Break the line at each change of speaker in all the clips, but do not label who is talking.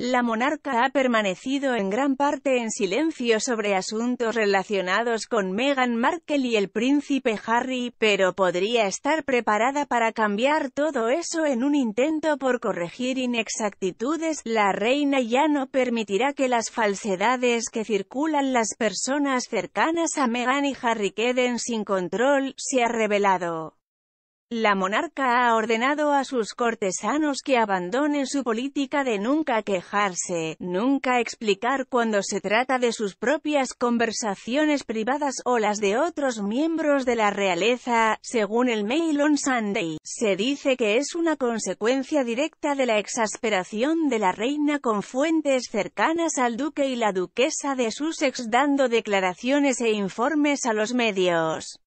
La monarca ha permanecido en gran parte en silencio sobre asuntos relacionados con Meghan Markle y el príncipe Harry, pero podría estar preparada para cambiar todo eso en un intento por corregir inexactitudes. La reina ya no permitirá que las falsedades que circulan las personas cercanas a Meghan y Harry queden sin control, se ha revelado. La monarca ha ordenado a sus cortesanos que abandonen su política de nunca quejarse, nunca explicar cuando se trata de sus propias conversaciones privadas o las de otros miembros de la realeza, según el Mail on Sunday. Se dice que es una consecuencia directa de la exasperación de la reina con fuentes cercanas al duque y la duquesa de Sussex dando declaraciones e informes a los medios.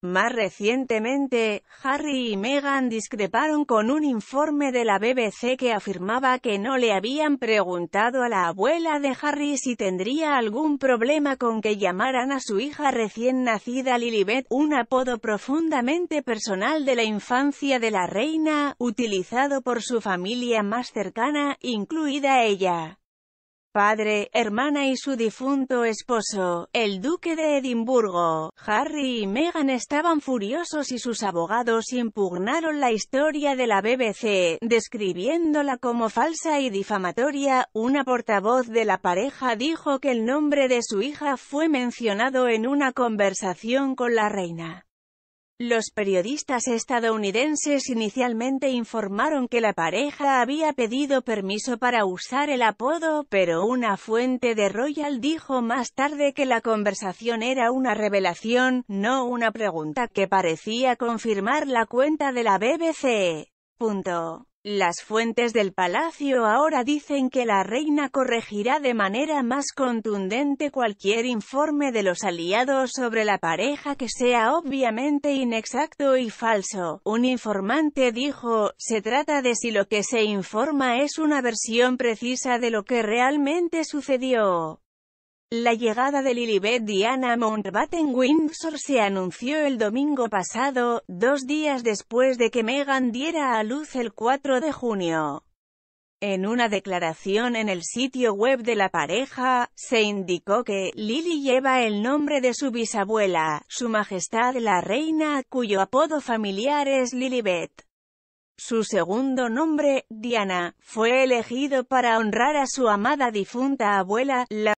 Más recientemente, Harry y Meghan discreparon con un informe de la BBC que afirmaba que no le habían preguntado a la abuela de Harry si tendría algún problema con que llamaran a su hija recién nacida Lilibet, un apodo profundamente personal de la infancia de la reina, utilizado por su familia más cercana, incluida ella padre, hermana y su difunto esposo, el duque de Edimburgo. Harry y Meghan estaban furiosos y sus abogados impugnaron la historia de la BBC, describiéndola como falsa y difamatoria. Una portavoz de la pareja dijo que el nombre de su hija fue mencionado en una conversación con la reina. Los periodistas estadounidenses inicialmente informaron que la pareja había pedido permiso para usar el apodo, pero una fuente de Royal dijo más tarde que la conversación era una revelación, no una pregunta que parecía confirmar la cuenta de la BBC. Las fuentes del palacio ahora dicen que la reina corregirá de manera más contundente cualquier informe de los aliados sobre la pareja que sea obviamente inexacto y falso. Un informante dijo, se trata de si lo que se informa es una versión precisa de lo que realmente sucedió. La llegada de Lilibet Diana Mountbatten Windsor se anunció el domingo pasado, dos días después de que Meghan diera a luz el 4 de junio. En una declaración en el sitio web de la pareja, se indicó que Lily lleva el nombre de su bisabuela, su majestad la reina, cuyo apodo familiar es Lilibet. Su segundo nombre, Diana, fue elegido para honrar a su amada difunta abuela, la